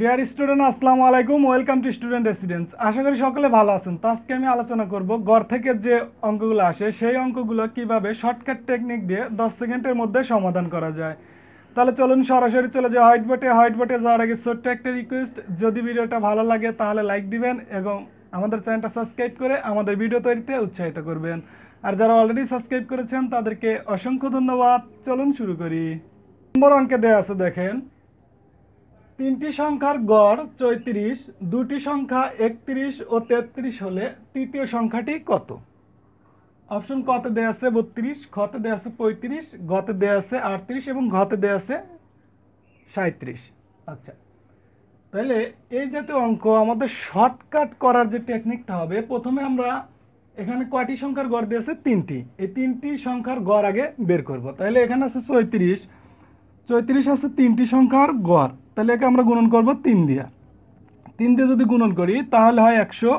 deer student আসসালামু আলাইকুম welcome to student residence আশা করি সকলে ভালো আছেন তো আজকে আমি আলোচনা করব গড় থেকে যে অঙ্কগুলো আসে সেই অঙ্কগুলো কিভাবে শর্টকাট টেকনিক দিয়ে দশ সেকেন্ডের মধ্যে সমাধান করা যায় তাহলে চলুন সরাসরি চলে যাই হোয়াইট বোর্ডে হোয়াইট বোর্ডে যাওয়ার আগে ছোট্ট একটা রিকোয়েস্ট যদি ভিডিওটা ভালো লাগে তাহলে লাইক দিবেন এবং আমাদের চ্যানেলটা সাবস্ক্রাইব করে আমাদের ভিডিও তৈরিতে উৎসাহিত করবেন আর যারা অলরেডি সাবস্ক্রাইব করেছেন তাদেরকে অসংখ্য ধন্যবাদ চলুন শুরু করি নম্বর অঙ্কে দেওয়া আছে দেখেন তিনটি সংখ্যার গড় চৈত্রিশ দুটি সংখ্যা একত্রিশ ও তেত্রিশ হলে তৃতীয় সংখ্যাটি কত অপশন কত দেয়া আছে বত্রিশ ক্ষত দেয়া আছে পঁয়ত্রিশ গতে দেয়া আছে আটত্রিশ এবং ঘতে দেয়া আছে সাঁত্রিশ আচ্ছা তাহলে এই জাতীয় অঙ্ক আমাদের শর্টকাট করার যে টেকনিকটা হবে প্রথমে আমরা এখানে কয়টি সংখ্যার গড় আছে তিনটি এই তিনটি সংখ্যার গড় আগে বের করব তাহলে এখানে আছে চৈত্রিশ চৈত্রিশ আছে তিনটি সংখ্যার গড় তাহলে একে আমরা গুণন করব তিন দিয়া তিন দিয়ে যদি গুণন করি তাহলে হয় একশো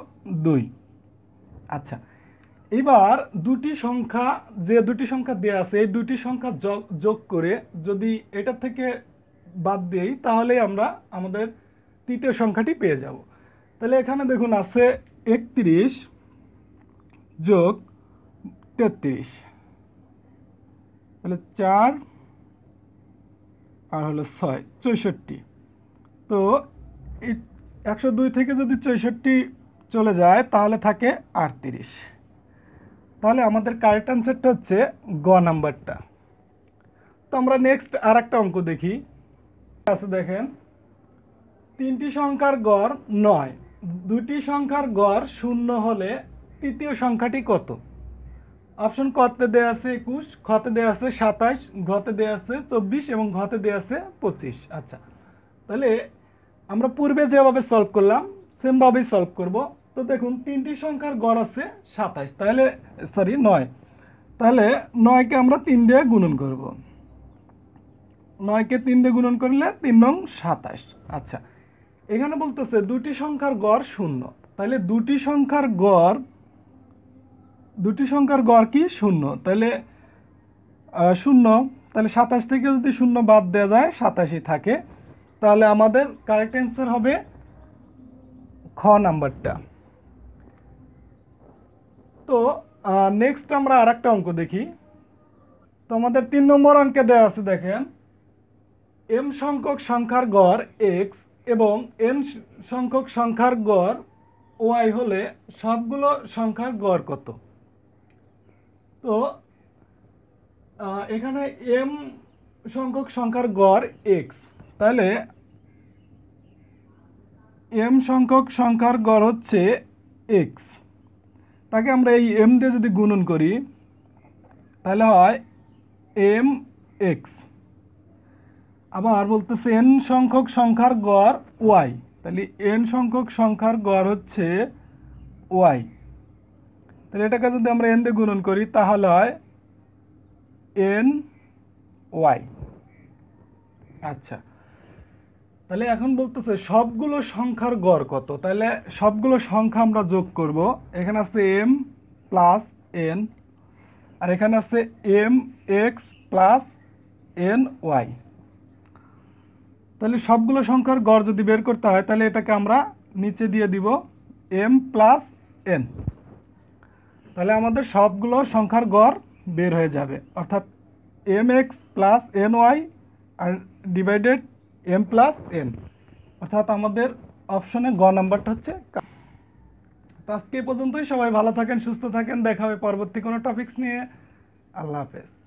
দুই আচ্ছা এবার দুটি সংখ্যা যে দুটি সংখ্যা দেওয়া আছে এই দুটি সংখ্যা যোগ করে যদি এটা থেকে বাদ দিই তাহলে আমরা আমাদের তৃতীয় সংখ্যাটি পেয়ে যাব তাহলে এখানে দেখুন আছে একত্রিশ যোগ তেত্রিশ তাহলে চার আর হলো ছয় চৌষট্টি তো একশো দুই থেকে যদি চৌষট্টি চলে যায় তাহলে থাকে আটত্রিশ তাহলে আমাদের কারেক্ট অ্যান্সারটা হচ্ছে গ নাম্বারটা তো আমরা নেক্সট আর একটা অঙ্ক দেখি আছে দেখেন তিনটি সংখ্যার গড় নয় দুটি সংখ্যার গড় শূন্য হলে তৃতীয় সংখ্যাটি কত অপশন কতে দেয়া আছে একুশ ঘতে দেওয়া আছে সাতাশ ঘতে দেওয়া আছে চব্বিশ এবং ঘতে দেওয়া আছে পঁচিশ আচ্ছা তাহলে আমরা পূর্বে যেভাবে সলভ করলাম সেমভাবেই সলভ করব তো দেখুন তিনটি সংখ্যার গড় আছে সাতাশ তাহলে সরি নয় তাহলে নয়কে আমরা তিন দিয়ে গুণন করব নয়কে তিন দিয়ে গুণন করলে তিন নং সাতাশ আচ্ছা এখানে বলতেছে দুটি সংখ্যার গড় শূন্য তাহলে দুটি সংখ্যার গড় দুটি সংখ্যার গড় কি শূন্য তাহলে শূন্য তাহলে সাতাশ থেকে যদি শূন্য বাদ দেওয়া যায় সাতাশই থাকে তাহলে আমাদের কারেক্ট অ্যান্সার হবে খ নাম্বারটা তো নেক্সট আমরা আর একটা অঙ্ক দেখি তো আমাদের তিন নম্বর অঙ্কে দেওয়া আছে দেখেন এম সংখ্যক সংখ্যার গড় এক্স এবং এন সংখ্যক সংখ্যার গড় ওয়াই হলে সবগুলো সংখ্যার গড় কত তো এখানে এম সংখ্যক সংখ্যার গড় এক্স তাহলে এম সংখ্যক সংখ্যার গড় হচ্ছে এক্স তাকে আমরা এই এম দিয়ে যদি গুণন করি তাহলে হয় এম এক্স আবার বলতেছে এন সংখ্যক সংখ্যার গড় ওয়াই তাহলে এন সংখ্যক সংখ্যার গড় হচ্ছে ওয়াই তাহলে এটাকে যদি আমরা এন দিয়ে গুণন করি তাহলে হয় এন ওয়াই আচ্ছা তাহলে এখন বলতেছে সবগুলো সংখ্যার গড় কত তাহলে সবগুলো সংখ্যা আমরা যোগ করব এখানে আছে এম প্লাস এন আর এখানে আছে M X plus N Y তাহলে সবগুলো সংখ্যার গড় যদি বের করতে হয় তাহলে এটাকে আমরা নিচে দিয়ে দিব এম প্লাস এন তাহলে আমাদের সবগুলো সংখ্যার গড় বের হয়ে যাবে অর্থাৎ M X plus N Y আর ডিভাইডেড এম প্লাস এন অর্থাৎ আমাদের অপশনে গ নাম্বারটা হচ্ছে তো আজকে পর্যন্তই সবাই ভালো থাকেন সুস্থ থাকেন দেখা হবে পরবর্তী কোনো টপিকস নিয়ে আল্লাহ হাফেজ